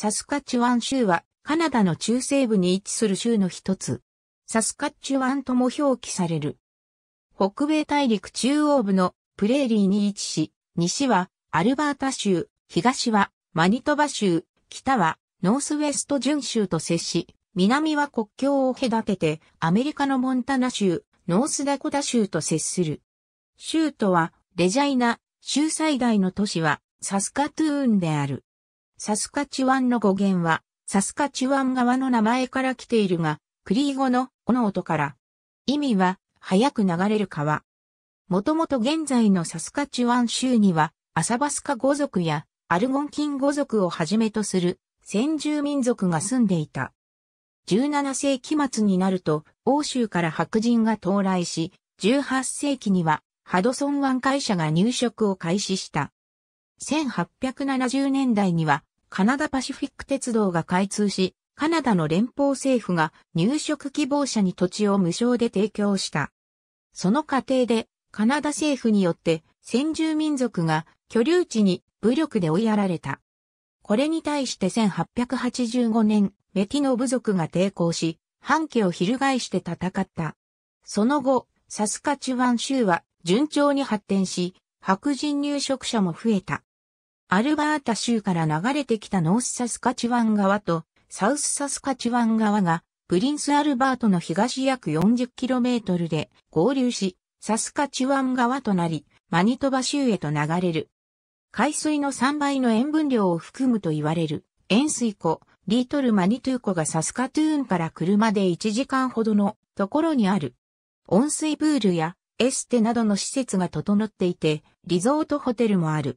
サスカチュワン州はカナダの中西部に位置する州の一つ。サスカチュワンとも表記される。北米大陸中央部のプレーリーに位置し、西はアルバータ州、東はマニトバ州、北はノースウェスト準州と接し、南は国境を隔ててアメリカのモンタナ州、ノースダコタ州と接する。州都はレジャイナ、州最大の都市はサスカトゥーンである。サスカチワンの語源は、サスカチワン側の名前から来ているが、クリー語の、この音から。意味は、早く流れる川。もともと現在のサスカチワン州には、アサバスカ語族や、アルゴンキン語族をはじめとする、先住民族が住んでいた。17世紀末になると、欧州から白人が到来し、18世紀には、ハドソン湾会社が入植を開始した。1870年代には、カナダパシフィック鉄道が開通し、カナダの連邦政府が入植希望者に土地を無償で提供した。その過程で、カナダ政府によって先住民族が居留地に武力で追いやられた。これに対して1885年、メティノ部族が抵抗し、反旗を翻して戦った。その後、サスカチュワン州は順調に発展し、白人入植者も増えた。アルバータ州から流れてきたノースサスカチワン川とサウスサスカチワン川がプリンスアルバートの東約 40km で合流し、サスカチワン川となり、マニトバ州へと流れる。海水の3倍の塩分量を含むと言われる塩水湖、リートルマニトゥー湖がサスカトゥーンから車で1時間ほどのところにある。温水プールやエステなどの施設が整っていて、リゾートホテルもある。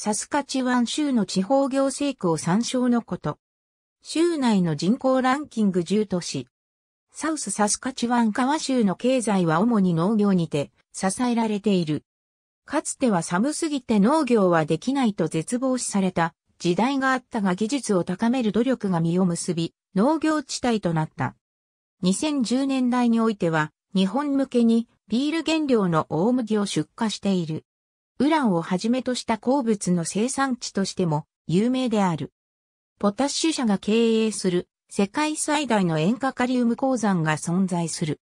サスカチワン州の地方行政区を参照のこと。州内の人口ランキング10都市。サウスサスカチワン川州の経済は主に農業にて支えられている。かつては寒すぎて農業はできないと絶望視された時代があったが技術を高める努力が実を結び、農業地帯となった。2010年代においては日本向けにビール原料の大麦を出荷している。ウランをはじめとした鉱物の生産地としても有名である。ポタッシュ社が経営する世界最大の塩化カリウム鉱山が存在する。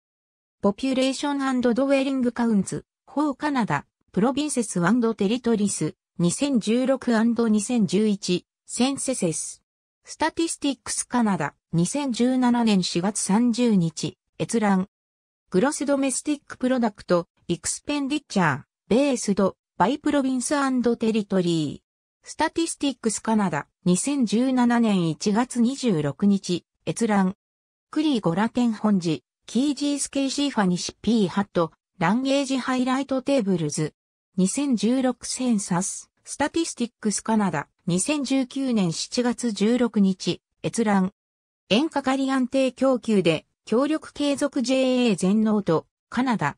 ポピュレーションドウェリングカウンズ、ーカナダ、プロビンセステリトリス、2016-2011、センセセス。スタティスティックスカナダ、2017年4月30日、閲覧。グロスドメスティックプロダクト、エクスペンディッチャー、ベースド、バイプロビンステリトリー。スタティスティックスカナダ、2017年1月26日、閲覧。クリーゴラテン本寺、キージースケーシーファニシピーハット、ランゲージハイライトテーブルズ。2016センサス、スタティスティックスカナダ、2019年7月16日、閲覧。塩化カリ安定供給で、協力継続 JA 全農と、カナダ、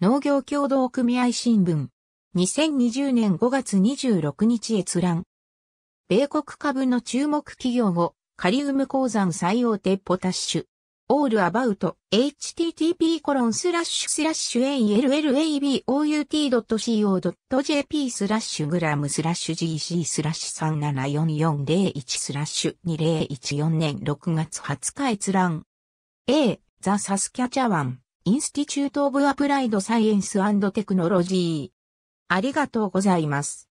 農業協同組合新聞。2020年5月26日閲覧。米国株の注目企業後、カリウム鉱山最大手ポタッシュ。オールアバウト http コロンスラッシュスラッシュ a l l a b o u t c o j p スラッシュグラムスラッシュ gc スラッシュ374401スラッシュ2014年6月20日閲覧 A The Saskatchewan Institute of Applied Science and Technology ありがとうございます。